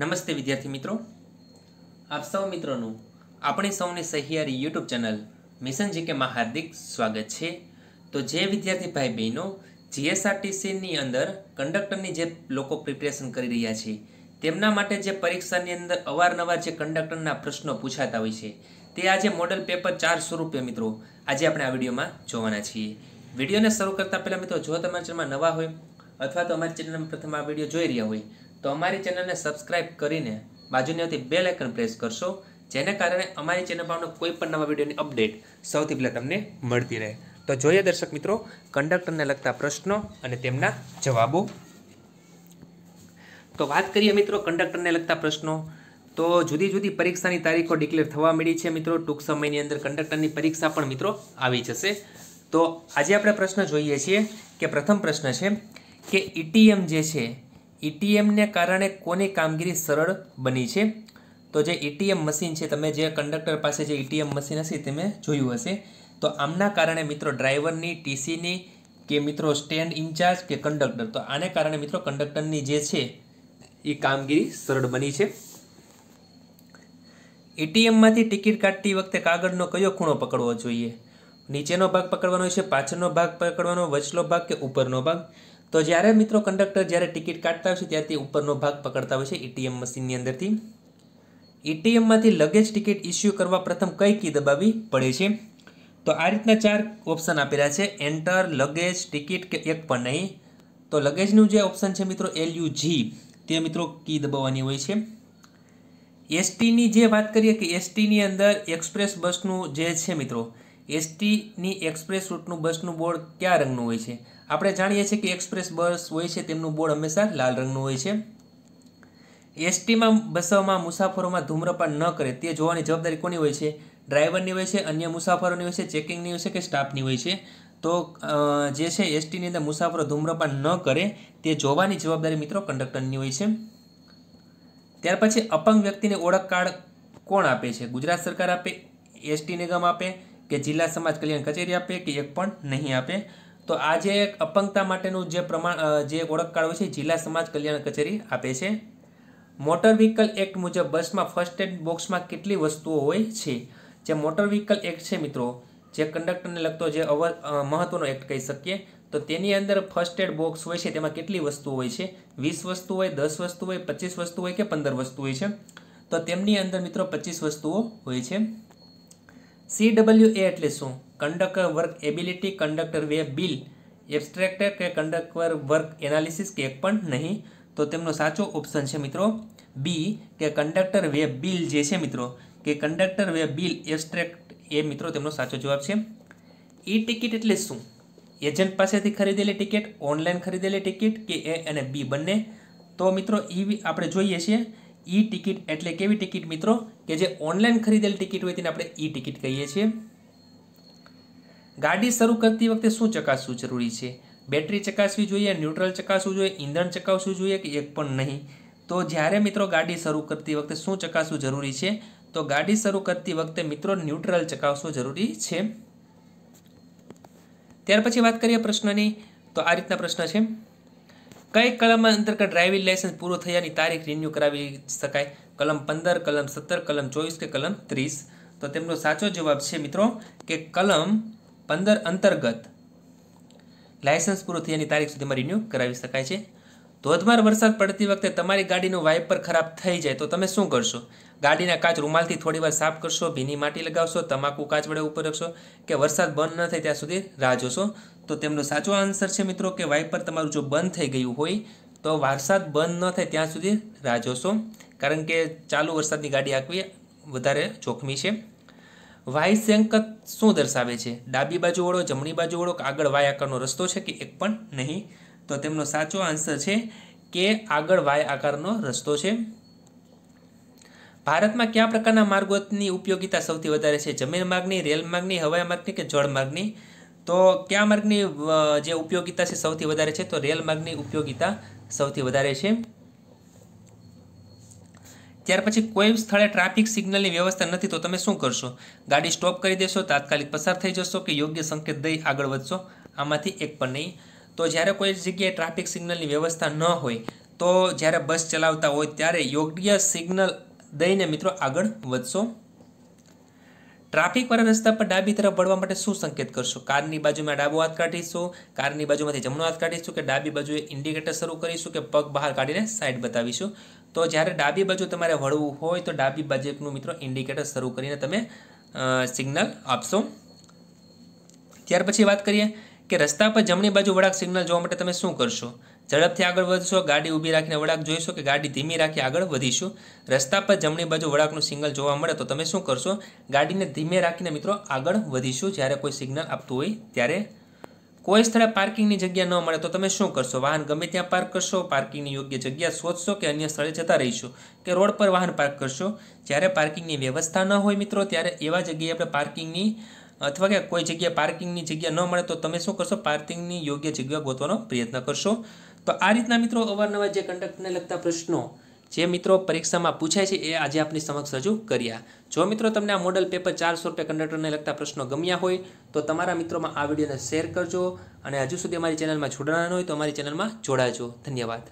નમસ્તે વિદ્યાર્થી મિત્રો આપ સૌ મિત્રોનું આપણી સૌની સહિયારી યુટ્યુબ ચેનલ મિશન જીકેમાં હાર્દિક સ્વાગત છે તો જે વિદ્યાર્થી ભાઈ બહેનો જીએસઆરટીસીની અંદર કંડક્ટરની જે લોકો પ્રિપેરેશન કરી રહ્યા છે તેમના માટે જે પરીક્ષાની અંદર અવારનવાર જે કંડક્ટરના પ્રશ્નો પૂછાતા હોય છે તે આજે મોડલ પેપર ચાર સ્વરૂપે મિત્રો આજે આપણે આ વિડીયોમાં જોવાના છીએ વિડીયોને શરૂ કરતાં પહેલાં મિત્રો જો તમારા ચેનલમાં નવા હોય અથવા તો અમારી ચેનલમાં પ્રથમ આ વિડીયો જોઈ રહ્યા હોય તો અમારી ચેનલને સબસ્ક્રાઇબ કરીને બાજુની આવતી બે આઇકન પ્રેસ કરશો જેને કારણે અમારી ચેનલ પર કોઈ પણ નવા વિડીયોની અપડેટ સૌથી પહેલાં તમને મળતી રહે તો જોઈએ દર્શક મિત્રો કંડક્ટરને લગતા પ્રશ્નો અને તેમના જવાબો તો વાત કરીએ મિત્રો કંડક્ટરને લગતા પ્રશ્નો તો જુદી જુદી પરીક્ષાની તારીખો ડિક્લેર થવા મળી છે મિત્રો ટૂંક સમયની અંદર કંડક્ટરની પરીક્ષા પણ મિત્રો આવી જશે તો આજે આપણે પ્રશ્ન જોઈએ છીએ કે પ્રથમ પ્રશ્ન છે કે ઈટીએમ જે છે ઈટીએમને કારણે કોની કામગીરી સરળ બની છે તો જે ઈટીએમ મશીન છે તમે જે કંડક્ટર પાસે જે ઈટીએમ મશીન હશે તમે જોયું હશે તો આમના કારણે મિત્રો ડ્રાઈવરની ટીસીની કે મિત્રો સ્ટેન્ડ ઇન્ચાર્જ કે કંડક્ટર તો આને કારણે મિત્રો કંડક્ટરની જે છે એ કામગીરી સરળ બની છે એટીએમમાંથી ટિકિટ કાઢતી વખતે કાગળનો કયો ખૂણો પકડવો જોઈએ નીચેનો ભાગ પકડવાનો છે પાછળનો ભાગ પકડવાનો વચલો ભાગ કે ઉપરનો ભાગ તો જ્યારે મિત્રો કંડક્ટર જ્યારે ટિકિટ કાઢતા હોય છે ત્યારે ઉપરનો ભાગ પકડતા હોય છે એટીએમ મશીનની અંદરથી એટીએમમાંથી લગેજ ટિકિટ ઇસ્યુ કરવા પ્રથમ કઈ કી દબાવવી પડે છે તો આ રીતના ચાર ઓપ્શન આપેલા છે એન્ટર લગેજ ટિકિટ કે એક પણ નહીં તો લગેજનું જે ઓપ્શન છે મિત્રો એલ યુ જી તે મિત્રો કી દબાવવાની હોય છે એસટીની જે વાત કરીએ કે એસટીની અંદર એક્સપ્રેસ બસનું જે છે મિત્રો એસટીની એક્સપ્રેસ રૂટનું બસનું બોર્ડ કયા રંગનું હોય છે આપણે જાણીએ છીએ કે એક્સપ્રેસ બસ હોય છે તેમનું બોર્ડ હંમેશા લાલ રંગનું હોય છે એસટીમાં બસમાં મુસાફરોમાં ધૂમ્રપાન ન કરે તે જોવાની જવાબદારી કોની હોય છે ડ્રાઈવરની હોય છે અન્ય મુસાફરોની હોય છે ચેકિંગની હોય છે કે સ્ટાફની હોય છે તો જે છે એસટીની અંદર મુસાફરો ધૂમ્રપાન ન કરે તે જોવાની જવાબદારી મિત્રો કંડક્ટરની હોય છે ત્યાર પછી અપંગ વ્યક્તિને ઓળખ કાર્ડ કોણ આપે છે ગુજરાત સરકાર આપે એસટી નિગમ આપે કે જિલ્લા સમાજ કલ્યાણ કચેરી આપે કે એક પણ નહીં આપે તો આજે જે અપંગતા માટેનું જે પ્રમાણ જે ઓળખ કાર્ડ હોય છે જિલ્લા સમાજ કલ્યાણ કચેરી આપે છે મોટર વ્હીકલ એક્ટ મુજબ બસમાં ફર્સ્ટ એડ બોક્સમાં કેટલી વસ્તુઓ હોય છે જે મોટર વ્હીકલ એક્ટ છે મિત્રો જે કંડક્ટરને લગતો જે અવ મહત્વનો એક્ટ કહી શકીએ તો તેની અંદર ફર્સ્ટ એડ બોક્સ હોય છે તેમાં કેટલી વસ્તુઓ હોય છે વીસ વસ્તુ હોય દસ વસ્તુ હોય પચીસ વસ્તુ હોય કે પંદર વસ્તુ હોય છે તો તેમની અંદર મિત્રો પચીસ વસ્તુઓ હોય છે સી સીડબલ્યુ એ એટલે શું conductor work ability conductor waybill abstractor કે કંડક્ટર વર્ક એનાલિસિસ કે પણ નહીં તો તેમનો સાચો ઓપ્શન છે મિત્રો બી કે કંડક્ટર વે બિલ જે છે મિત્રો કે કંડક્ટર વે બિલ એબ્સ્ટ્રેક્ટ એ મિત્રો તેમનો સાચો જવાબ છે ઈ ટિકિટ એટલે શું એજન્ટ પાસેથી ખરીદેલી ટિકિટ ઓનલાઈન ખરીદેલી ટિકિટ કે એ અને બી બંને તો મિત્રો ઈ આપણે જોઈએ છીએ ઈ ટિકિટ એટલે કેવી ટિકિટ મિત્રો કે જે ઓનલાઈન ખરીદેલ ટિકિટ હોય તેને આપણે ઈ ટિકિટ કહીએ છીએ ગાડી શરૂ કરતી વખતે શું ચકાસવું જરૂરી છે બેટરી ચકાસવી જોઈએ ન્યુટ્રલ ચકાસવું જોઈએ ઈંધણ ચકાસવું જોઈએ કે એક પણ નહીં તો જ્યારે મિત્રો ગાડી શરૂ કરતી વખતે શું ચકાસવું જરૂરી છે તો ગાડી શરૂ કરતી વખતે મિત્રો ન્યુટ્રલ ચકાસવું જરૂરી છે ત્યાર પછી વાત કરીએ પ્રશ્નની તો આ રીતના પ્રશ્ન છે કઈ કલમ અંતર્ગત ડ્રાઇવિંગ લાયસન્સ પૂરો થયાની તારીખ રિન્યૂ કરાવી શકાય કલમ પંદર કલમ સત્તર કલમ ચોવીસ કે કલમ ત્રીસ તો તેમનો સાચો જવાબ છે મિત્રો કે કલમ પંદર અંતર્ગત લાયસન્સ પૂરો થયાની તારીખ સુધીમાં રિન્યૂ કરાવી શકાય છે ધોધમાર વરસાદ પડતી વખતે તમારી ગાડીનું વાઇપર ખરાબ થઈ જાય તો તમે શું કરશો ગાડીના કાચ રૂમાલથી થોડી વાર સાફ કરશો ભીની માટી લગાવશો તમાકુ કાચ વડે ઉપર રાખશો કે વરસાદ બંધ ન થાય ત્યાં સુધી રાહ જોશો તો તેમનો સાચો આન્સર છે મિત્રો કે વાઇપર તમારું જો બંધ થઈ ગયું હોય તો વરસાદ બંધ ન થાય ત્યાં સુધી રાહ જોશો કારણ કે ચાલુ વરસાદની ગાડી આંકવી વધારે જોખમી છે વાય સંકત શું દર્શાવે છે ડાબી બાજુ વળો જમણી બાજુ વળો આગળ વાય આકારનો રસ્તો છે કે એક પણ નહીં તો તેમનો સાચો આન્સર છે કે આગળ વાય આકારનો રસ્તો છે ભારતમાં કયા પ્રકારના માર્ગોની ઉપયોગિતા સૌથી વધારે છે જમીન માર્ગની રેલ માર્ગની હવાઈ માર્ગની કે જળ માર્ગની તો કયા માર્ગની જે ઉપયોગિતા છે સૌથી વધારે છે તો રેલ માર્ગની ઉપયોગિતા સૌથી વધારે છે ત્યાર પછી કોઈ સ્થળે ટ્રાફિક સિગ્નલની વ્યવસ્થા નથી તો તમે શું કરશો ગાડી સ્ટોપ કરી દેશો તાત્કાલિક પસાર થઈ જશો કે યોગ્ય સંકેત દઈ આગળ વધશો આમાંથી એક પણ નહીં તો જ્યારે કોઈ જગ્યાએ ટ્રાફિક સિગ્નલની વ્યવસ્થા ન હોય તો જ્યારે બસ ચલાવતા હોય ત્યારે યોગ્ય સિગ્નલ દઈને મિત્રો આગળ વધશો ટ્રાફિકવાળા રસ્તા પર ડાબી તરફ વળવા માટે શું સંકેત કરશો કારની બાજુમાં ડાબો હાથ કાઢીશું કારની બાજુમાંથી જમણો હાથ કાઢીશું કે ડાબી બાજુએ ઇન્ડિકેટર શરૂ કરીશું કે પગ બહાર કાઢીને સાઈડ બતાવીશું તો જ્યારે ડાબી બાજુ તમારે વળવું હોય તો ડાબી બાજુનું મિત્રો ઇન્ડિકેટર શરૂ કરીને તમે સિગ્નલ આપશો ત્યાર પછી વાત કરીએ કે રસ્તા પર જમણી બાજુ વળાક સિગ્નલ જોવા માટે તમે શું કરશો ઝડપથી આગળ વધશો ગાડી ઊભી રાખીને વળાક જોઈશો કે ગાડી ધીમી રાખી આગળ વધીશું રસ્તા પર જમણી બાજુ વળાંકનું સિગ્નલ જોવા મળે તો તમે શું કરશો ગાડીને ધીમે રાખીને મિત્રો આગળ વધીશું જ્યારે કોઈ સિગ્નલ આપતું હોય ત્યારે કોઈ સ્થળે પાર્કિંગની જગ્યા ન મળે તો તમે શું કરશો વાહન ગમે ત્યાં પાર્ક કરશો પાર્કિંગની યોગ્ય જગ્યા શોધશો કે અન્ય સ્થળે જતા રહીશો કે રોડ પર વાહન પાર્ક કરશો જ્યારે પાર્કિંગની વ્યવસ્થા ન હોય મિત્રો ત્યારે એવા જગ્યાએ આપણે પાર્કિંગની અથવા કે કોઈ જગ્યાએ પાર્કિંગની જગ્યા ન મળે તો તમે શું કરશો પાર્કિંગની યોગ્ય જગ્યા ગોતવાનો પ્રયત્ન કરશો તો આ રીતના મિત્રો અવારનવાર જે કંડક્ટરને લગતા પ્રશ્નો જે મિત્રો પરીક્ષામાં પૂછાય છે એ આજે આપની સમક્ષ રજૂ કર્યા જો મિત્રો તમને આ મોડલ પેપર ચારસો રૂપિયા કંડક્ટરને લગતા પ્રશ્નો ગમ્યા હોય તો તમારા મિત્રોમાં આ વિડીયોને શેર કરજો અને હજુ સુધી અમારી ચેનલમાં જોડાના ન હોય તો અમારી ચેનલમાં જોડાજો ધન્યવાદ